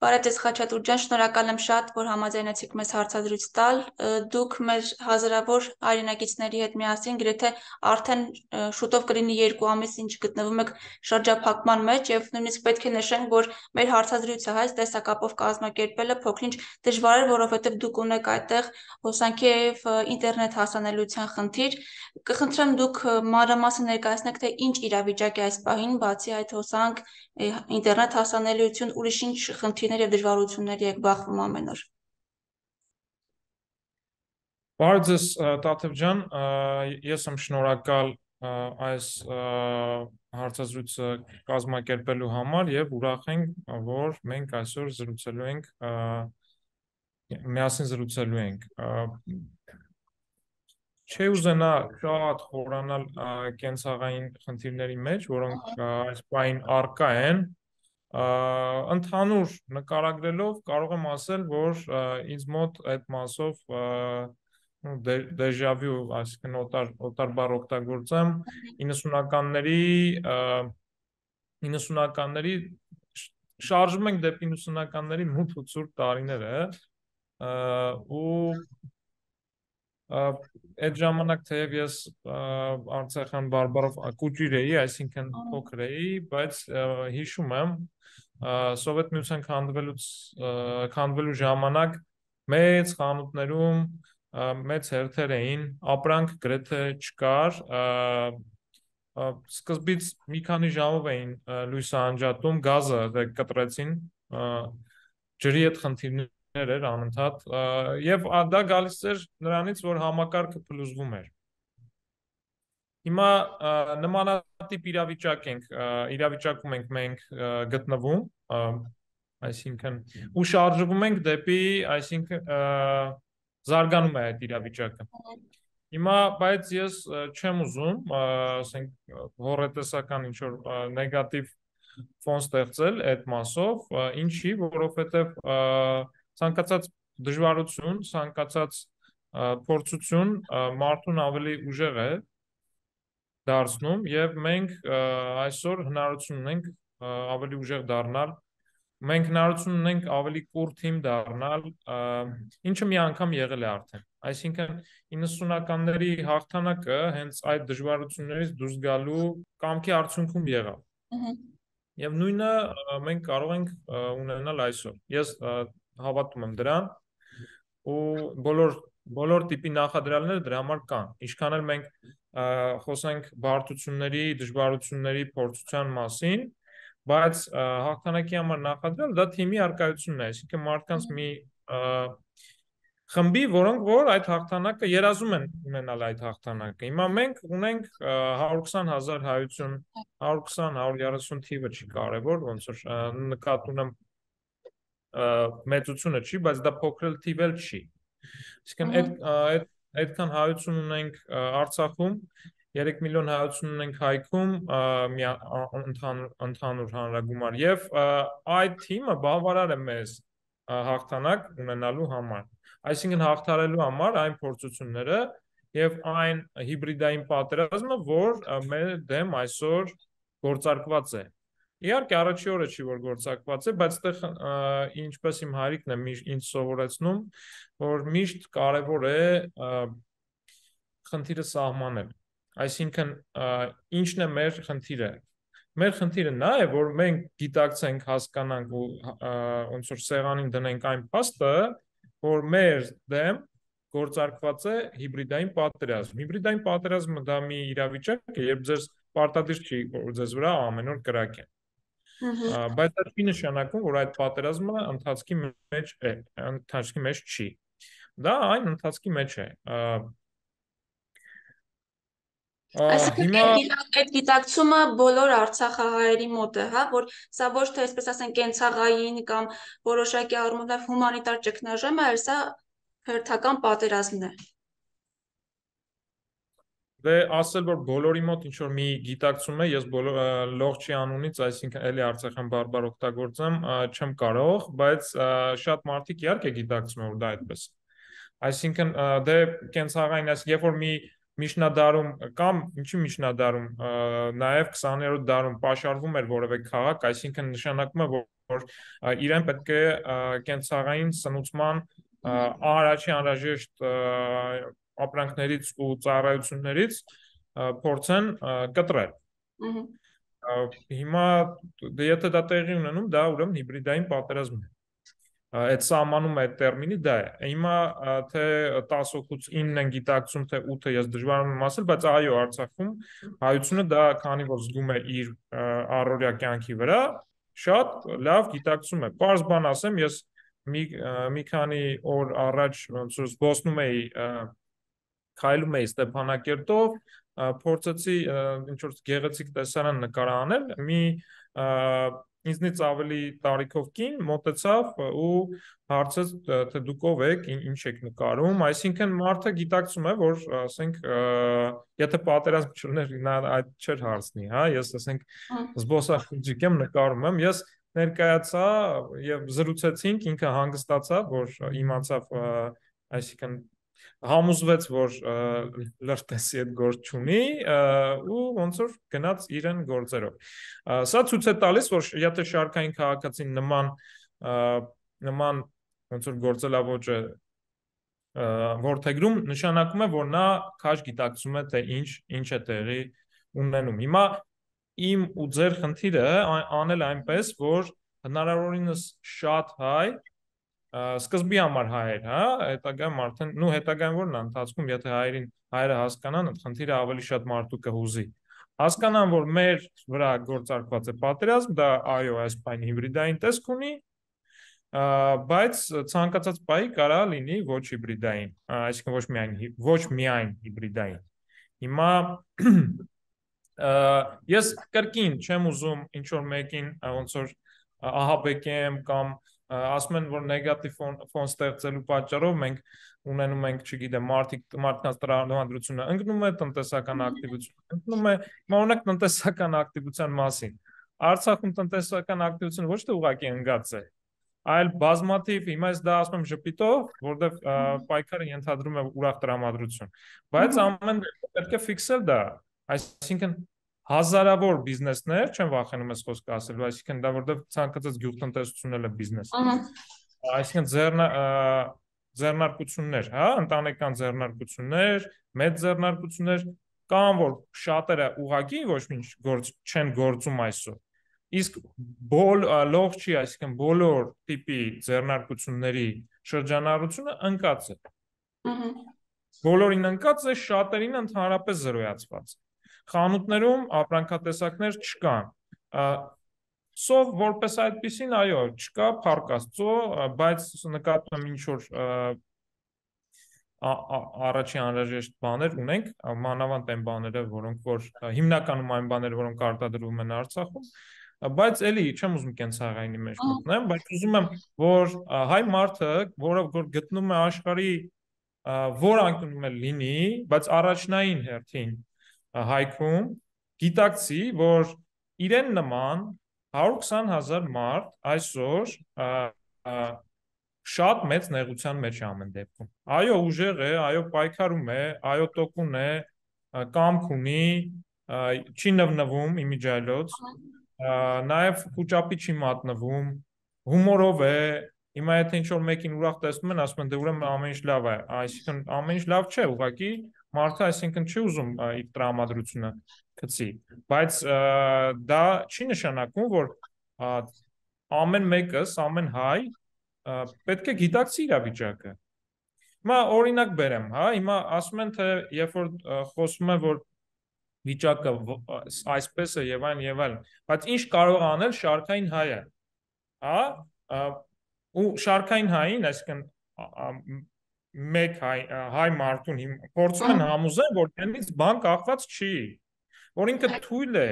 Բարեդես Խաչատուր ջան, շնորհակալ եմ շատ, որ համաձայնեցիք մեզ հարցազրույց տալ։ Դուք մեր հազարավոր հայրենակիցների հետ միասին գրեթե արդեն շուտով կլինի 2 ամիս, ինչ գտնվում եք շրջափակման մեջ եւ նույնիսկ պետք է նշենք, որ մեր հարցազրույցը հայ տեսակապով կազմակերպելը փոքրինչ դժվար էր, որովհետեւ դուք ունեք այդտեղ հոսանքի եւ ինտերնետ հասանելիության խնդիր։ Կխնդրեմ դուք մանրամասը ներկայացնեք, թե ինչ իրավիճակ է այս պահին, բացի այդ հոսանք, ինտերնետ հասանելիություն, ուրիշ ինչ խնդիր գաղտնիքներ եւ դժվարություններ եք բախվում ամեն օր։ Բարձս Տաթև ջան, ես եմ շնորհակալ այս հարցազրույցը կազմակերպելու համար եւ ուրախ ենք, որ մենք այսօր զրուցելու ենք միասին զրուցելու ենք։ Չի ուզենա շատ խորանալ կենցաղային խնդիրների մեջ, որոնք այս պայն արկա են, ընդհանուր նկարագրելով կարող եմ ասել, որ ինձ մոտ այդ մասով դե, դեժավյու, այսինքն օտար օտար բառ օգտագործեմ 90-ականների 90-ականների շարժում ենք դեպի 90-ականների մութ ու ցուրտ տարիները ու այդ ժամանակ թեև ես Արցախյան բարբարով կուճիր էի, այսինքն փոքր էի, բայց հիշում եմ Սովետ միության քանդվելուց քանդվելու ժամանակ մեծ խանութներում մեծ հերթեր էին, ապրանք գրեթե չկար, սկզբից մի քանի ժամով էին լույսը անջատում, գազը դե կտրեցին, ջրի այդ խնդիրներ էր անընդհատ եւ դա գալիս էր նրանից, որ համակարգը փլուզվում էր։ Հիմա նմանատիպ իրավիճակ ենք, իրավիճակում ենք մենք գտնվում, այսինքն ու շարժվում ենք դեպի, այսինքն զարգանում է այդ իրավիճակը։ Հիմա, բայց ես չեմ ուզում, ասենք հորետեսական ինչ որ նեգատիվ ֆոն ստեղծել այդ մասով, ինչի, որովհետև ցանկացած դժվարություն, ցանկացած փորձություն մարդուն ավելի ուժեղ է դարձնում եւ մենք այսօր հնարավորություն ունենք ավելի ուժեղ դառնալ մենք հնարավորություն ունենք ավելի կուր թիմ դառնալ ինչը մի անգամ եղել է արդեն այսինքն 90-ականների հաղթանակը հենց այդ դժվարություններից դուրս գալու կամքի արդյունքում եղավ եւ նույնը մենք կարող ենք ունենալ այսօր ես հավատում եմ դրան ու բոլոր բոլոր տիպի նախադրյալները դրա համար կան ինչքան էլ մենք խոսենք բարդությունների, դժվարությունների փորձության մասին, բայց հաղթանակի համար նախադրել դա թիմի արկայությունն է, այսինքն մարդկանց մի խմբի, որոնք որ այդ հաղթանակը երազում են ունենալ այդ հաղթանակը։ Հիմա մենք ունենք 120000 հայություն, 120-130 թիվը չի կարևոր, ոնց որ նկատ ունեմ մեծությունը չի, բայց դա փոքրել թիվել չի։ Այսինքն այդ այդ Այդքան հայություն ունենք Արցախում, 3 միլիոն հայություն ունենք հայքում ընդհանուր ընդհանուր հանրագումար եւ այդ թիմը բավարար է մեզ հաղթանակ ունենալու համար այսինքն հաղթարելու համար այն փորձությունները եւ այն հիբրիդային պատերազմը որ մեր դեմ այսօր գործարկված է Իհարկե առաջի օրը չի որ գործակված է, բայց այդտեղ ինչպես իմ հայրիկն է ինձ սովորեցնում, որ միշտ կարևոր է խնդիրը սահմանել։ Այսինքն ինչն է մեր խնդիրը։ Մեր խնդիրը նա է, որ մենք դիտակցենք, հասկանանք ու ոնց որ սեղանին դնենք այն փաստը, որ մեր դեմ գործարկված է հիբրիդային պատերազմ։ Հիբրիդային պատերազմը դա մի իրավիճակ է, երբ ձեր պարտադիր չի, որ ձեզ վրա ամեն օր կրակ են։ Բայց այդ չի նշանակում, որ այդ պատերազմը ընթացքի մեջ է, ընթացքի մեջ չի։ Դա այն ընթացքի մեջ է։ Այսինքն այդ գիտակցումը բոլոր Արցախահայերի մոտ է, հա, որ սա ոչ թե այսպես ասենք կենցաղային կամ որոշակի առումով հումանիտար ճգնաժամ է, այլ սա հերթական պատերազմն է։ Ա Դե ասել որ բոլորի մոտ ինչ որ մի գիտակցում է, ես լողչի անունից, այսինքն էլի Արցախյան բարբար օգտագործեմ, չեմ կարող, բայց շատ մարդիկ իհարկե գիտակցում են որ դա այդպես է։ Այսինքն դե կենցաղային այս երբ որ մի միջնադարում կամ ինչի միջնադարում նաև 20-րդ դարում pašարվում էր որևէ քաղաք, այսինքն նշանակում է որ իրեն պետք է կենցաղային սնուցման առաջի անհրաժեշտ ապրանքներից ու ծառայություններից փորձեն կտրել։ Հիմա դե եթե դա տեղի ունենում, դա ուրեմն հիբրիդային պատերազմ է այդ սահմանում է տերմինի դա է հիմա թե 10 օգուց 9-ն են գիտակցում թե 8-ը ես դժվարանում եմ ասել բայց այո Արցախում հայությունը դա քանի որ զգում է իր առօրյա կյանքի վրա շատ լավ գիտակցում է པարզ բան ասեմ ես մի մի քանի օր առաջ ոնց որ զբոսնում էի քայլում էի Ստեփանակերտով, փորձեցի ինչ որ գեղեցիկ տեսարան նկարանել, մի ինձնից ավելի տարիքով կին մտեցավ ու հարցեց թե դուք ով եք, ինչ եք նկարում, այսինքն մարդը գիտակցում է, որ ասենք եթե պատերազմ չլներ, նա այդ չէր հարցնի, հա, ես ասենք զբոսաշրջիկ եմ նկարում եմ, ես ներկայացա եւ զրուցեցինք, ինքը հանգստացավ, որ իմացավ, այսինքն համոզվեց, որ լրտեսի այդ գործ ունի ու ոնց որ գնաց իրեն գործերով։ Սա ցույց է տալիս, որ եթե շարքային քաղաքացին նման նման ոնց որ գործելավոճը որթեգրում նշանակում է, որ նա քաշ գիտակցում է թե ինչ ինչ է տեղի ունենում։ Հիմա իմ ու ձեր խնդիրը անել այնպես, որ հնարավորինս շատ հայ սկզբի համար հայեր, հա, հետագայում արդեն, նու հետագայում որն է ընթացքում, եթե հայերին հայերը հասկանան, խնդիրը ավելի շատ մարդու կհուզի։ Հասկանան, որ մեր վրա գործարկված է պատերազմ, դա այո, այս բան հիբրիդային տեսք ունի, բայց ցանկացած բայի կարա լինի ոչ հիբրիդային, այսինքն ոչ միայն ոչ միայն հիբրիդային։ Հիմա ես կրկին չեմ ուզում ինչ որ մեկին ոնց որ ահաբեկեմ կամ ասում են որ նեգատիվ ֆոն, ֆոն ստեղծելու պատճառով մենք ունենում ենք, չգիտեմ, մարդիկ մարդկանց տրամադրությունը ընկնում է, տնտեսական ակտիվությունը ընկնում է։ Հիմա օրինակ տնտեսական ակտիվության մասին։ Արցախում տնտեսական ակտիվությունը ոչ թե ուղղակի ընկած է, այլ բազմաթիվ, հիմա ես դա ասում եմ ժպիտով, որտեղ պայքարը ենթադրում է ուրախ տրամադրություն։ Բայց ամեն պետք է ֆիքսել դա, այսինքն հազարավոր բիզնեսներ չեն վախենում ես խոսքը ասելու, այսինքն դա որովհետև ցանկացած գյուղտնտեսությունն էլ է բիզնես։ Ահա։ Այսինքն ձեռնա ձեռնարկություններ, հա, ընտանեկան ձեռնարկություններ, մեծ ձեռնարկություններ կամ որ շատերը ուղակի ոչ ինչ գործ չեն գործում այսօր։ Իսկ բոլ լող չի, այսինքն բոլոր տիպի ձեռնարկությունների շրջանառությունը ընկած է։ Ահա։ Բոլորին ընկած է, շատերին ընդհանրապես զրոյացված է։ Խանութներում ապրանքատեսակներ չկան։ Սով որպես այդպեսին, այո, չկա Փառք Աստծո, բայց նկատում եմ ինչ որ առաջի անհրաժեշտ բաներ ունենք, մանավանդ այն բաները, որոնք որ հիմնականում այն բաները, որոնք արտադրվում են Արցախում, բայց էլի չեմ ուզում կենցաղայինի մեջ մտնեմ, բայց ուզում եմ, որ հայ մարդը, որը որ գտնում է աշխարհի որ անկնում է լինի, բայց առաջնային հերթին հայքում գիտակցի, որ իրեն նման 120000 մարդ այսօր շատ մեծ նեղության մեջ է ամեն դեպքում։ Այո, ուժեղ է, այո, պայքարում է, այո, տոկուն է, կամք ունի, չի նվնվում իմիջայլոց, նաև քուճապի չի մատնվում, հումորով է, հիմա եթե ինչ որ մեկին ուրախ տեսնում են, ասում են դե ուրեմն ամեն ինչ լավ է, այսինքն ամեն ինչ լավ չէ, ուղղակի Մարդը, այսինքն, չի ուզում իր տրամադրությունը գցի, բայց դա չի նշանակում, որ ամեն մեկս, ամեն հայ պետք է գիտակցի իրավիճակը։ Հիմա օրինակ բերեմ, հա, հիմա ասում են թե երբ որ խոսում են որ վիճակը այսպես է եւ այն եւ այլն, բայց ինչ կարող անել շարքային հայը։ Հա, ու շարքային հային, այսինքն մեկ հայ հայ մարդուն փորձում են համոզել, որ դրանից բան կախված չի, որ ինքը թույլ է,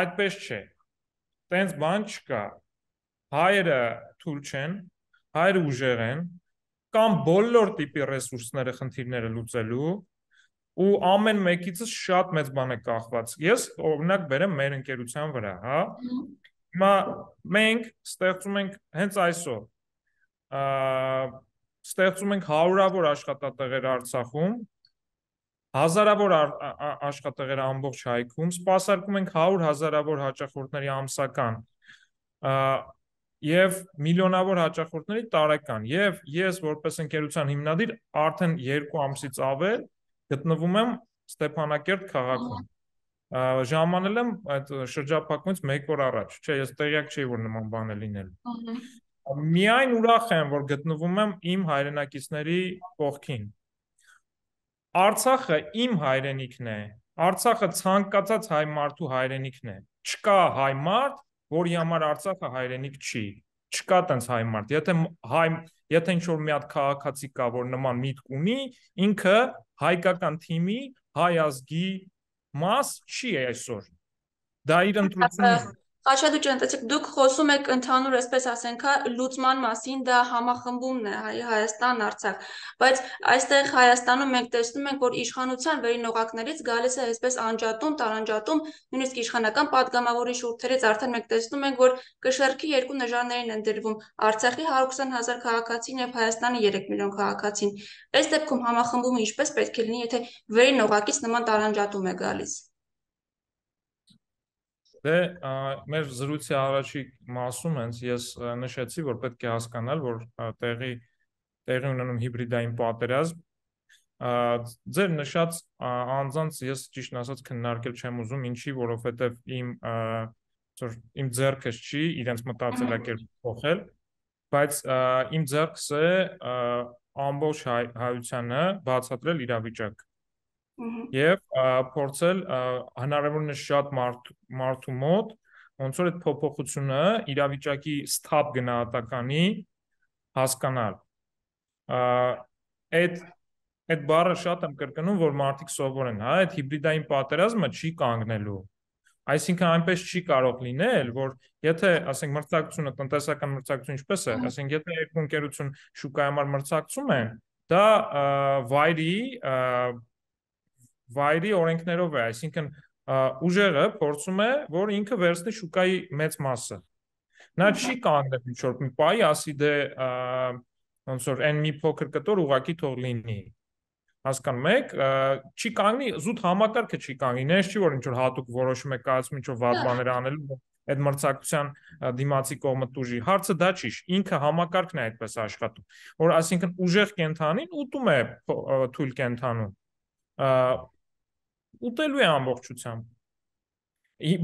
այդպես չէ։ Տենց բան չկա։ Հայերը թույլ չեն, հայերը ուժեղ են կամ բոլոր տիպի ռեսուրսները խնդիրները լուծելու ու ամեն մեկիցս շատ մեծ բան է կախված։ Ես օրինակ վերեմ մեր ընկերության վրա, հա։ Հիմա մենք ստեղծում ենք հենց այսօր ստեղծում ենք հարյուրավոր աշխատատեղեր Արցախում, հազարավոր աշխատատեղեր ամբողջ հայքում, սպասարկում ենք 100 հազարավոր հաճախորդների ամսական և միլիոնավոր հաճախորդների տարեկան եւ ես որպես ընկերության հիմնադիր արդեն 2 ամսից ավել գտնվում եմ Ստեփանակերտ քաղաքում ժամանել եմ այդ շրջափակումից 1 օր առաջ չէ ես տեղյակ չէի որ նման բան է լինել Միայն ուրախ եմ, որ գտնվում եմ իմ հայրենակիցների կողքին։ Արցախը իմ հայրենիքն է։ Արցախը ցանկացած հայ մարդու հայրենիքն է։ Չկա հայ մարդ, որի համար Արցախը հայրենիք չի։ Չկա տենց հայ մարդ։ Եթե հայ եթե ինչ որ մի հատ քաղաքացի կա, որ նման միտք ունի, ինքը հայկական թիմի, հայ ազգի մաս չի այսօր։ Դա իր ընտրությունն է։ Խաչատու ջան, դուք խոսում եք ընդհանուր, այսպես ասենք, հա, լուծման մասին, դա համախմբումն է Հայաստան-Արցախ, բայց այստեղ Հայաստանում մենք տեսնում ենք, որ իշխանության վերինողակներից գալիս է այսպես անջատում, տարանջատում, նույնիսկ իշխանական падգամավորի շուրթերից արդեն մենք տեսնում ենք, որ կշեռքի երկու նժաներին են դրվում Արցախի 120000 քաղաքացին եւ Հայաստանի 3 միլիոն քաղաքացին։ Այս դեպքում համախմբումը ինչպես պետք է լինի, եթե վերին օղակից նման տարանջատում է գալիս։ Դե մեր զրույցի առաջի մասում հենց ես նշեցի, որ պետք է հասկանալ, որ տեղի տեղի ունենում հիբրիդային պատերազմ ձեր նշած անձանց ես ճիշտ ասած քննարկել չեմ ուզում, ինչի, որովհետև իմ ծոր իմ ձեռքս չի իրենց մտածելակերպ փոխել, բայց իմ ձեռքս է ամբողջ հայ, հայությանը բացատրել իրավիճակ Եվ փորձել հնարավորինս շատ մարդ մարդու մոտ ոնց որ այդ փոփոխությունը իրավիճակի ստապ գնահատականի հասկանալ։ Այդ այդ բառը շատ եմ կրկնում, որ մարդիկ սովոր են, հա, այդ հիբրիդային պատերազմը չի կանգնելու։ Այսինքն այնպես չի կարող լինել, որ եթե, ասենք, մրցակցությունը, տնտեսական մրցակցությունը ինչպես է, ասենք, եթե երկու ընկերություն շուկայի համար մրցակցում են, դա վայրի վայրի օրենքներով է, այսինքն ուժեղը փորձում է, որ ինքը վերցնի շուկայի մեծ մասը։ Նա չի կանգնել ինչ որ մի բայ, ասի դե ոնց որ այն մի փոքր կտոր ուղակի թող լինի հասկանում եք չի կանգնի զուտ համակարգը չի կանգնի նես չի որ ինչ որ հատուկ որոշում է կայացում ինչ որ վատ բաներ անելու այդ մրցակցության դիմացի կողմը դուժի հարցը դա չի ինքը համակարգն է այդպես աշխատում որ ասինքն ուժեղ կենթանին ուտում է թույլ կենթանու ուտելու է ամբողջությամբ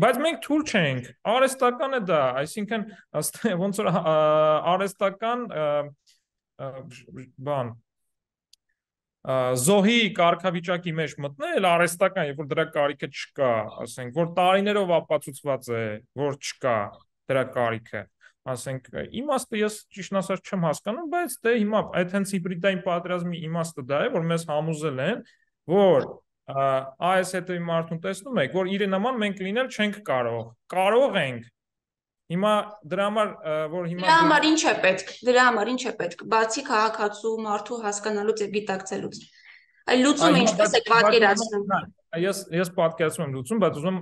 բայց մենք ցույլ չենք արեստական է դա այսինքն ոնց որ արեստական բան զոհի կարգավիճակի մեջ մտնել արեստական երբ որ դրա կարիքը չկա ասենք որ տարիներով ապացուցված է որ չկա դրա կարիքը ասենք իմաստը ես ճիշտ ասած չեմ հասկանում բայց դե հիմա այդ հենց հիբրիդային պատերազմի իմաստը դա է որ մեզ համոզել են որ այս հետևի մարդուն տեսնում եք, որ իր նման մենք լինել չենք կարող։ Կարող ենք։ Հիմա դրա համար որ հիմա դրա համար ինչ է պետք, դրա համար ինչ է պետք, բացի քաղաքացու մարդու հասկանալուց եւ գիտակցելուց։ Այլ լուծումը ինչպես է պատկերացնում։ Ես ես պատկերացում եմ լուծում, բայց ուզում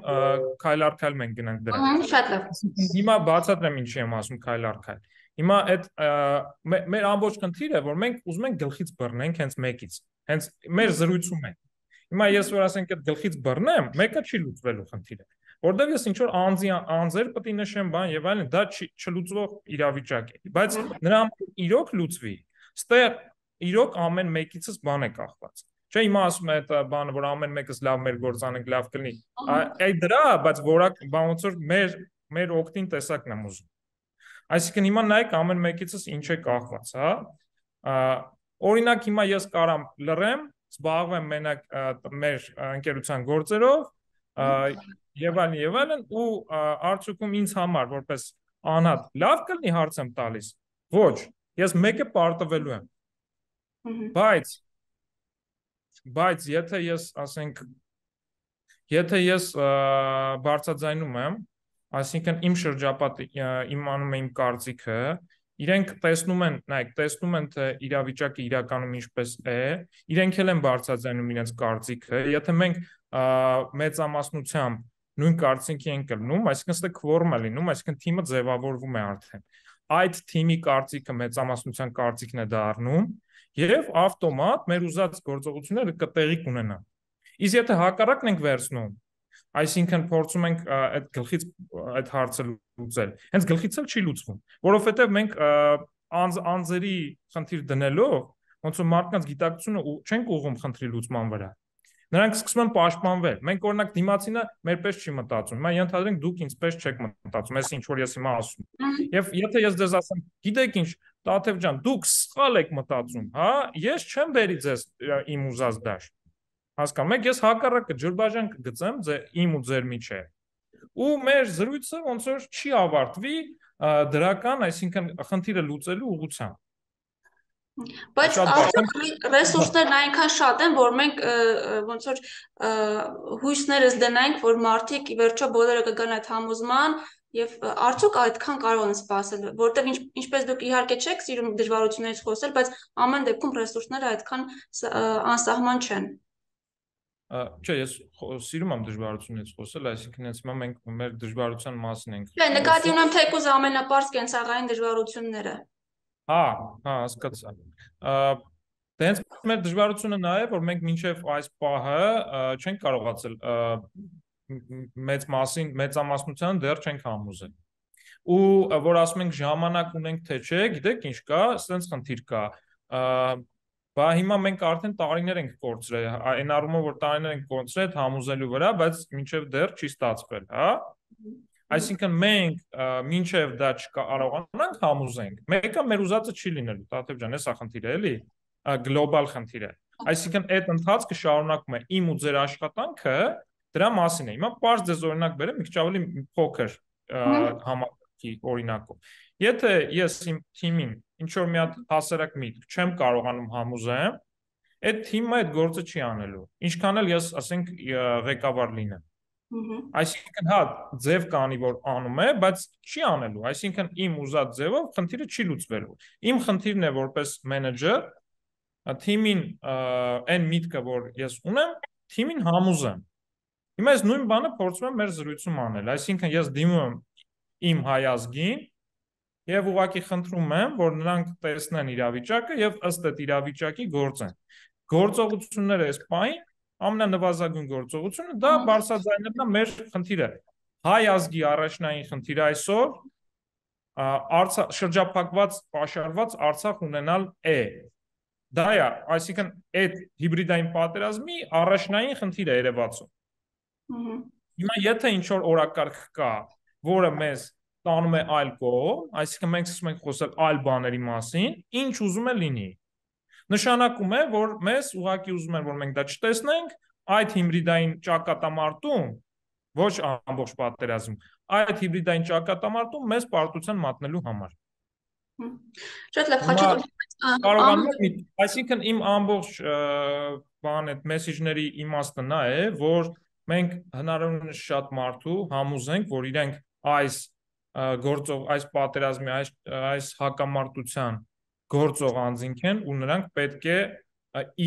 քայլ առ քայլ մենք գնանք դրա։ Ահա, շատ լավ։ Հիմա բացատրեմ ինչի եմ ասում քայլ առ քայլ։ Հիմա այդ մեր ամբողջ քննիրը, որ մենք ուզում ենք գլխից բռնենք հենց մեկից։ Հենց մեր զրույցում ենք Հիմա ես որ ասենք այդ գլխից բռնեմ, մեկը չի լուծվելու խնդիրը որտեվ ես ինչ որ անձի անձեր պետք է նշեմ բան եւ այլն դա չլուծվող իրավիճակ է բայց նրա համար իրոք լուծվի ստեղ իրոք ամեն մեկիցս բան է կախված չէ հիմա ասում է այդ բանը որ ամեն մեկս լավ մեր գործանենք լավ կլինի այ դրա բայց որակ բանոց որ մեր մեր օկտին տեսակն եմ ուզում այսինքն հիմա նայեք ամեն մեկիցս ինչ է կախված հա օրինակ հիմա ես կարամ լռեմ զբաղվում եմ մենակ մեր ընկերության գործերով եւ այլն եւ այլն ու արդյունքում ինձ համար որպես անհատ լավ կլինի հարց եմ տալիս ոչ ես մեկը պարտվելու եմ բայց բայց եթե ես ասենք եթե ես բարձրաձայնում եմ այսինքն իմ շրջապատի իմ անում եմ կարծիքը Իրենք տեսնում են, նայեք, տեսնում են թե իրավիճակը իրականում ինչպես է, իրենք էլ են բարձրացնում իրենց կարծիքը։ Եթե մենք մեծամասնությամբ նույն կարծիքի են կլնում, այսինքն ստե քվորմը լինում, այսինքն թիմը ձևավորվում է արդեն։ Այդ թիմի կարծիքը մեծամասնության կարծիքն է դառնում եւ ավտոմատ մեր ուզած գործողությունները կտեղի կունենան։ Իսկ եթե հակառակն ենք վերցնում, Այսինքն փորձում ենք այդ գլխից այդ հարցը լուծել։ Հենց գլխից էլ չի լուծվում, որովհետև մենք անձ անձերի խնդիր դնելով ոնց որ մարդկանց գիտակցությունը չենք ուղում խնդրի լուծման վրա։ Նրանք սկսում են պաշտպանվել։ Մենք օրինակ դիմացինը մերպես չի մտածում։ Հիմա ենթադրենք դուք ինձպես չեք մտածում, ես ինչ որ ես հիմա ասում։ Եվ եթե ես ձեզ ասեմ, գիտեք ինչ, Տաթև ջան, դուք սխալ եք մտածում, հա? Ես չեմ բերի ձեզ իմ ուզած դաշտ։ Հասկանում եք, ես հակառակը ջրբաժան կգծեմ ձեր իմ ու ձեր միջև։ Ու մեր զրույցը ոնց որ չի ավարտվի դրական, այսինքն խնդիրը լուծելու ուղղությամբ։ Բայց արդյոք ռեսուրսներն այնքան շատ են, որ մենք ոնց որ հույսներս դնանք, որ մարդիկ ի վերջո բոլորը կգան այդ համոզման, Եվ արդյոք այդքան կարող են սпасել, որտեղ ինչ, ինչպես դուք իհարկե չեք սիրում դժվարություններից խոսել, բայց ամեն դեպքում ռեսուրսները այդքան անսահման չեն։ Չէ, ես սիրում եմ դժվարությունից խոսել, այսինքն հենց հիմա մենք մեր դժվարության մասին ենք։ Չէ, նկատի ունեմ թեկուզ ամենապարզ կենցաղային դժվարությունները։ Հա, հա, հասկացա։ Դենց մեր դժվարությունը նա է, որ մենք մինչև այս պահը չենք կարողացել մեծ մասին, մեծամասնության դեռ չենք համոզել։ Ու որ ասում ենք ժամանակ ունենք թե չէ, գիտեք ինչ կա, սենց խնդիր կա Բա հիմա մենք արդեն տարիներ ենք կորցրել, այն առումով որ տարիներ ենք կորցրել համուզելու վրա, բայց մինչև դեռ չի ստացվել, հա։ Այսինքն մենք մինչև դա չկարողանանք համուզենք, մեկը մեր ուզածը չի լինելու, Տաթև ջան, էսա խնդիրը էլի, գլոբալ խնդիր է։ Այսինքն այդ ընթացքը շարունակում է իմ ու ձեր աշխատանքը դրա մասին է։ Հիմա պարզ ձեզ օրինակ բերեմ, մի քիչ ավելի փոքր համակարգի օրինակով։ Եթե ես իմ թիմին ինչ որ մի հատ հասարակ միտք չեմ կարողանում համոզեմ, այդ թիմը այդ գործը չի անելու։ Ինչքան էլ ես, ասենք, ղեկավար լինեմ։ Այսինքն հա ձև կանի որ անում է, բայց չի անելու։ Այսինքն իմ ուզած ձևով խնդիրը չի լուծվելու։ Իմ խնդիրն է որպես մենեջեր թիմին այն միտքը, որ ես ունեմ, թիմին համոզեմ։ Հիմա ես նույն բանը փորձում եմ մեր զրույցում անել։ Այսինքն ես դիմում եմ իմ հայազգին Եվ ուղղակի խնդրում եմ, որ նրանք տեսնեն իրավիճակը եւ ըստ այդ իրավիճակի գործեն։ Գործողությունները այս պայն ամենանվազագույն գործողությունը դա հա։ Բարսաձայնն է մեր խնդիրը։ Հայ ազգի առաջնային խնդիրը այսօր Արցախ շրջափակված, պաշարված Արցախ ունենալ է։ Դա է, այսինքն այդ հիբրիդային պատերազմի առաջնային խնդիրը Երևանում։ հա։ Հիմա եթե ինչ որ օրակարգ կա, որը մեզ տանում է այլ կողմ, այսինքն մենք սկսում ենք խոսել այլ բաների մասին, ինչ ուզում է լինի։ Նշանակում է, որ մեզ ուղակի ուզում են, որ մենք դա չտեսնենք, այդ հիբրիդային ճակատամարտում ոչ ամբողջ պատերազմ, այդ հիբրիդային ճակատամարտում մեզ պարտության մատնելու համար։ Շատ լավ, խաչի կարողանում եմ, այսինքն իմ ամբողջ բան այդ մեսեջների իմաստը նա է, որ մենք հնարավորինս շատ մարդու համոզենք, որ իրենք այս գործող այս պատերազմի այս այս հակամարտության գործող անձինք են ու նրանք պետք է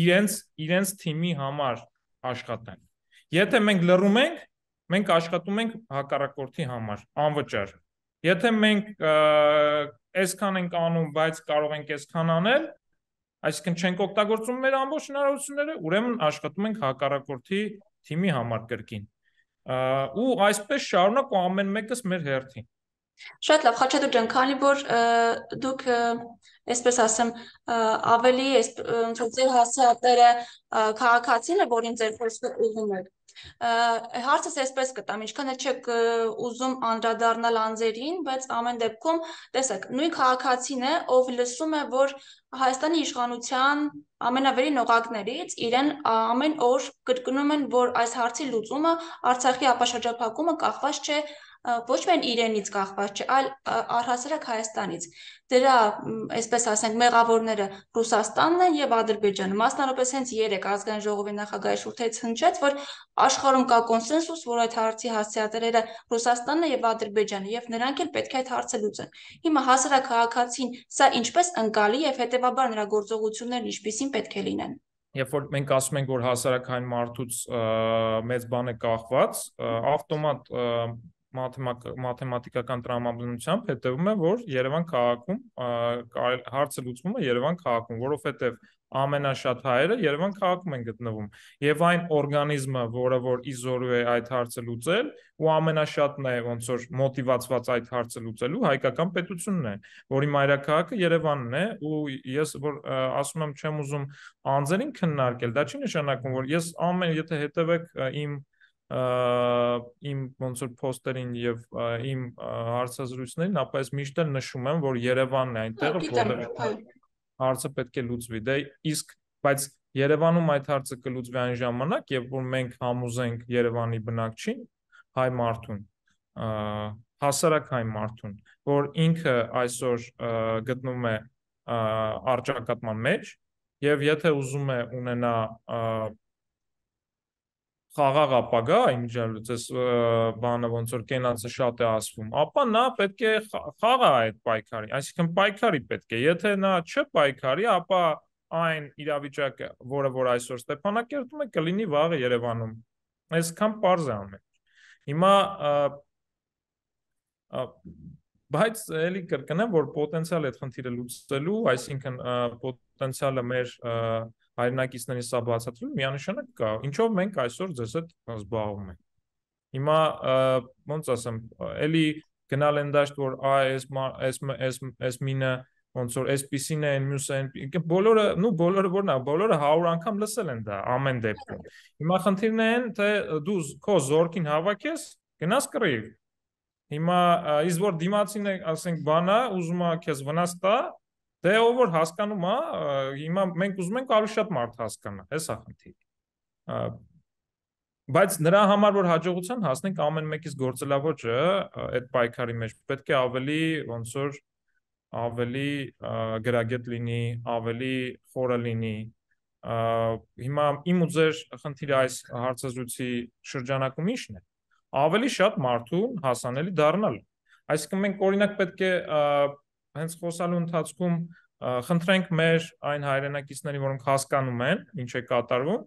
իրենց իրենց թիմի համար աշխատեն։ Եթե մենք լռում ենք, մենք աշխատում ենք հակառակորդի համար, անվճար։ Եթե մենք այսքան ենք անում, բայց կարող ենք այսքան անել, այսինքն չենք օգտագործում մեր ամբողջ հնարավորությունները, ուրեմն աշխատում ենք հակառակորդի թիմի համար կրկին։ Ու այսպես շարունակ ու ամեն մեկս մեր հերթին։ Շատ լավ, Խաչատուր ջան, քանի որ դուք այսպես ասեմ, ավելի ոնց որ ձեր հասարակները քաղաքացին է, որին ձեր փոստը ուզում եք։ Հարցս այսպես կտամ, ինչքան է չեք ուզում անդրադառնալ անձերին, բայց ամեն դեպքում տեսեք, նույն քաղաքացին է, ով լսում է, որ Հայաստանի իշխանության ամենավերի նողակներից իրեն ամեն օր կրկնում են, որ այս հարցի լուծումը Արցախի ապաշրջափակումը կախված չէ ոչ միայն իրենից կախված չէ, այլ առհասարակ Հայաստանից։ Դրա, այսպես ասենք, մեղավորները Ռուսաստանն են եւ Ադրբեջանը։ Մասնարարապես հենց երեք ազգային ժողովի նախագահի շուրթից հնչեց, որ աշխարհում կա կոնսենսուս, որ այդ հարցի հասցեատերերը Ռուսաստանն է եւ Ադրբեջանը եւ նրանք էլ պետք է այդ հարցը լուծեն։ Հիմա հասարակ քաղաքացին սա ինչպես ընկալի եւ հետեւաբար նրա գործողություններն ինչպեսին պետք է լինեն երբ որ մենք ասում ենք որ հասարակային մարդուց մեծ բան է կախված ավտոմատ մաթեմատիկական տրամաբանությամբ հետևում է, որ Երևան քաղաքում հարցը լուծվում է Երևան քաղաքում, որովհետև ամենաշատ հայերը Երևան քաղաքում են գտնվում։ Եվ այն օրգանիզմը, որը որ իզորու է այդ հարցը լուծել, ու ամենաշատն է ոնց որ մոտիվացված այդ հարցը լուծելու հայկական պետությունն է, որի մայրաքաղաքը Երևանն է, ու ես որ ասում եմ չեմ ուզում անձերին քննարկել, դա չի նշանակում, որ ես ամեն, եթե հետևեք իմ իմ ոնց որ poster-ին եւ իմ հարցազրույցներին, ապա ես միշտ էլ նշում եմ, որ Երևանն է հա, այնտեղ, որտեղ հա։ հարցը պետք է լուծվի։ Դե իսկ բայց Երևանում այդ հարցը կլուծվի այն ժամանակ, երբ որ մենք համոզենք Երևանի բնակչին, հայ մարդուն, հասարակ հայ մարդուն, որ ինքը այսօր գտնում է արճակատման մեջ եւ եթե ուզում է ունենա խաղաղ ապագա իմիջալուց էս բանը ոնց որ կենացը շատ է ասվում, ապա նա պետք է խաղա այդ պայքարի, այսինքն պայքարի պետք է։ Եթե նա չպայքարի, ապա այն իրավիճակը, որը որ այսօր Ստեփանակերտում է, կլինի վաղը Երևանում։ Այսքան པարզ է ամեն։ Հիմա բայց էլի կրկնեմ, որ պոտենցիալ այդ խնդիրը լուծելու, այսինքն պոտենցիալը մեր և, հայրենակիցներին սա բացատրել, միանշանակ կա։ Ինչով մենք այսօր ձեզ հետ զբաղվում ենք։ Հիմա ոնց ասեմ, էլի գնալ են դաշտ, որ այ այս այս այս այս մինը ոնց որ այսպիսին են, մյուսը են, բոլորը, նու բոլորը որնա, բոլորը 100 անգամ լսել են դա ամեն դեպքում։ Հիմա խնդիրն է, թե դու քո զորքին հավաքես, գնաս կռիվ։ Հիմա իսկ որ դիմացին է, ասենք, բանա, ուզում է քեզ վնաս տա, Դե ով որ հասկանում է, հիմա մենք ուզում ենք ավելի շատ մարդ հասկանա, հեսա խնդիրը։ Բայց նրա համար որ հաջողության հասնենք ամեն մեկից գործելավոճը այդ պայքարի մեջ պետք է ավելի ոնց որ ավելի գրագետ լինի, ավելի խորը լինի։ Հիմա իմ ու ձեր խնդիրը այս հարցազրույցի շրջանակում ի՞նչն է։ Ավելի շատ մարդուն հասանելի դառնալը։ Այսինքն մենք օրինակ պետք է հենց խոսալու ընթացքում խնդրենք մեր այն հայրենակիցների, որոնք հասկանում են, ինչ է կատարվում,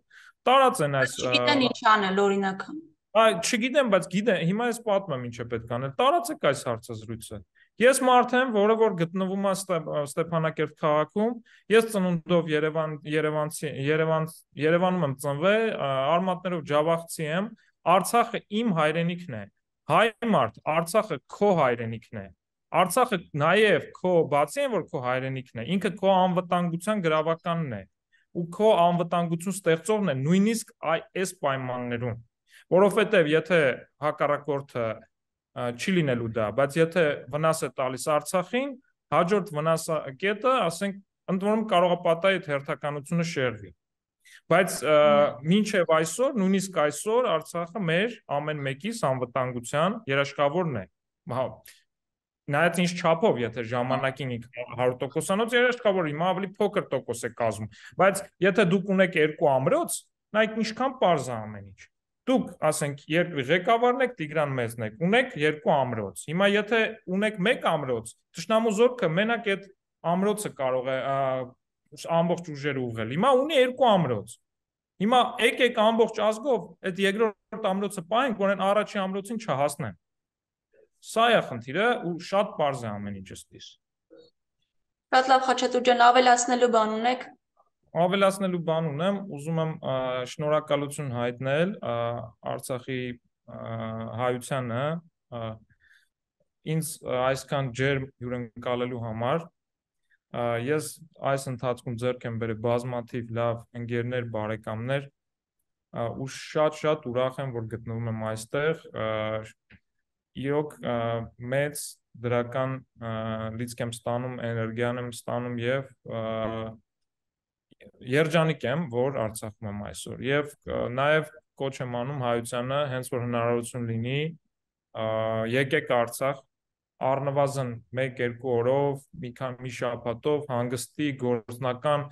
տարածեն այս Չգիտեն ինչ անել օրինական։ Այ չգիտեմ, բայց գիտեմ, հիմա ես պատմեմ ինչ է պետք անել։ Տարածեք այս հարցազրույցը։ Ես մարդ եմ, որը որ գտնվում է Ստեփանակերտ քաղաքում, ես ծնունդով Երևան Երևանցի Երևան Երևանում եմ ծնվել, արմատներով ջավախցի եմ, Արցախը իմ հայրենիքն է։ Հայ մարդ, Արցախը քո հայրենիքն է։ Արցախը նաև քո բացի այն որ քո հայրենիքն է, ինքը քո անվտանգության գրավականն է ու քո անվտանգություն ստեղծողն է նույնիսկ այս պայմաններում, որովհետև եթե հակառակորդը չի լինելու դա, բայց եթե վնաս է տալիս Արցախին, հաջորդ վնասակետը, ասենք, ընդ որում կարող է պատահի հերթականությունը շեղվի։ Բայց մինչև այսօր, նույնիսկ այսօր Արցախը մեր ամեն մեկիս անվտանգության երաշխավորն է։ Հա, նայած ինչ չափով, եթե ժամանակին 100%-անոց երեշտքավոր հիմա ավելի փոքր տոկոս է կազմում, բայց եթե դուք ունեք երկու ամրոց, նայեք ինչքան པարզ է ամեն ինչ։ Դուք, ասենք, երբ ղեկավարն եք Տիգրան Մեծն եք, ունեք երկու ամրոց։ Հիմա եթե ունեք մեկ ամրոց, ճշնամու զորքը մենակ այդ ամրոցը կարող է ամբողջ ուժերը ուղղել։ Հիմա ունի երկու ամրոց։ Հիմա եկեք ամբողջ ազգով այդ երկրորդ ամրոցը պահենք, որ այն առաջի ամրոցին չհասնեն։ Սա է խնդիրը ու շատ པարզ է ամեն ինչը ստիս։ Շատ լավ Խաչատուր ջան, ավելացնելու բան ունեք։ Ավելացնելու բան ունեմ, ուզում եմ շնորհակալություն հայտնել Արցախի հայությանը ինձ այսքան ջերմ հյուրընկալելու համար ես այս ընթացքում ձեռք եմ բերել բազմաթիվ լավ ընկերներ, բարեկամներ ու շատ-շատ ուրախ եմ, որ գտնվում եմ այստեղ իրոք մեծ դրական լիցք եմ ստանում, էներգիան եմ ստանում եւ երջանիկ եմ, որ Արցախում եմ այսօր եւ նաեւ կոչ եմ անում հայությանը, հենց որ հնարավորություն լինի, եկեք Արցախ առնվազն 1-2 օրով, մի քան մի շաբաթով հանգստի գործնական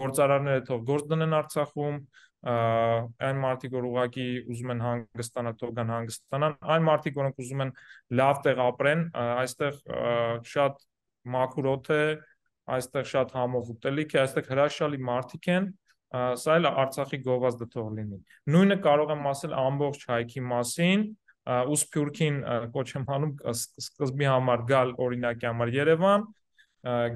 գործարարները թող գործ դնեն Արցախում, այն մարդիկ, որ ուղակի ուզում են հանգստանալ, թող գան հանգստանան, այն մարդիկ, որոնք ուզում են լավ տեղ ապրեն, այստեղ շատ մաքուր օդ է, այստեղ շատ համով ուտելիք է, այստեղ հրաշալի մարդիկ են, սա էլ Արցախի գովազ դթող լինի։ Նույնը կարող եմ ասել ամբողջ հայքի մասին, ու Սփյուռքին կոչ եմ անում սկզբի համար գալ օրինակի համար Երևան,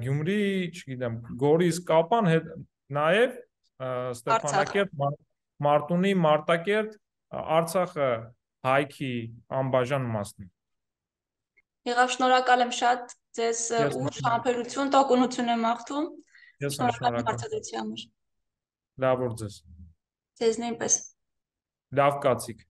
Գյումրի, չգիտեմ, Գորիս, Կապան հետ նաև Ստեփանակերտ, Մարտունի, Մարտակերտ, Արցախը հայքի անբաժան մասն է։ Եղավ, շնորհակալ եմ շատ ձեզ ու շամփերություն, տոկունություն եմ աղթում։ Ես շնորհակալ եմ հարցադրության համար։ Լավ որ ձեզ։ Ձեզ նույնպես։ Լավ կացիկ։